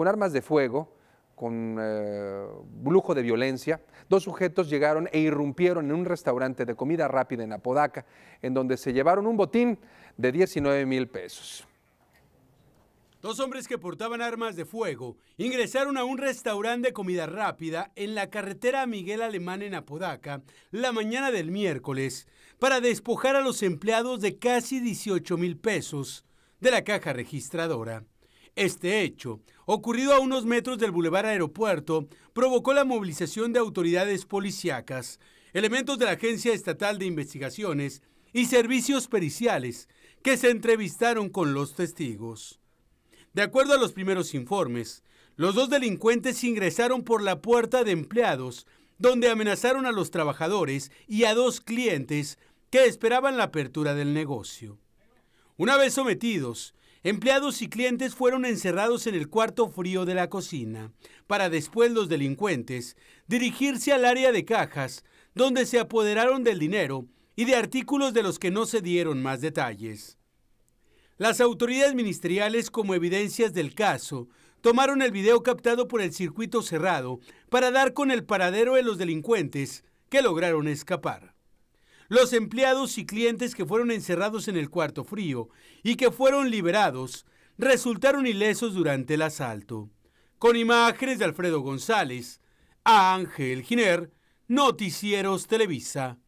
con armas de fuego, con eh, lujo de violencia, dos sujetos llegaron e irrumpieron en un restaurante de comida rápida en Apodaca, en donde se llevaron un botín de 19 mil pesos. Dos hombres que portaban armas de fuego ingresaron a un restaurante de comida rápida en la carretera Miguel Alemán en Apodaca la mañana del miércoles para despojar a los empleados de casi 18 mil pesos de la caja registradora. Este hecho, ocurrido a unos metros del Boulevard Aeropuerto, provocó la movilización de autoridades policíacas, elementos de la Agencia Estatal de Investigaciones y servicios periciales que se entrevistaron con los testigos. De acuerdo a los primeros informes, los dos delincuentes ingresaron por la puerta de empleados, donde amenazaron a los trabajadores y a dos clientes que esperaban la apertura del negocio. Una vez sometidos, Empleados y clientes fueron encerrados en el cuarto frío de la cocina, para después los delincuentes dirigirse al área de cajas, donde se apoderaron del dinero y de artículos de los que no se dieron más detalles. Las autoridades ministeriales, como evidencias del caso, tomaron el video captado por el circuito cerrado para dar con el paradero de los delincuentes que lograron escapar. Los empleados y clientes que fueron encerrados en el cuarto frío y que fueron liberados resultaron ilesos durante el asalto. Con imágenes de Alfredo González, a Ángel Giner, Noticieros Televisa.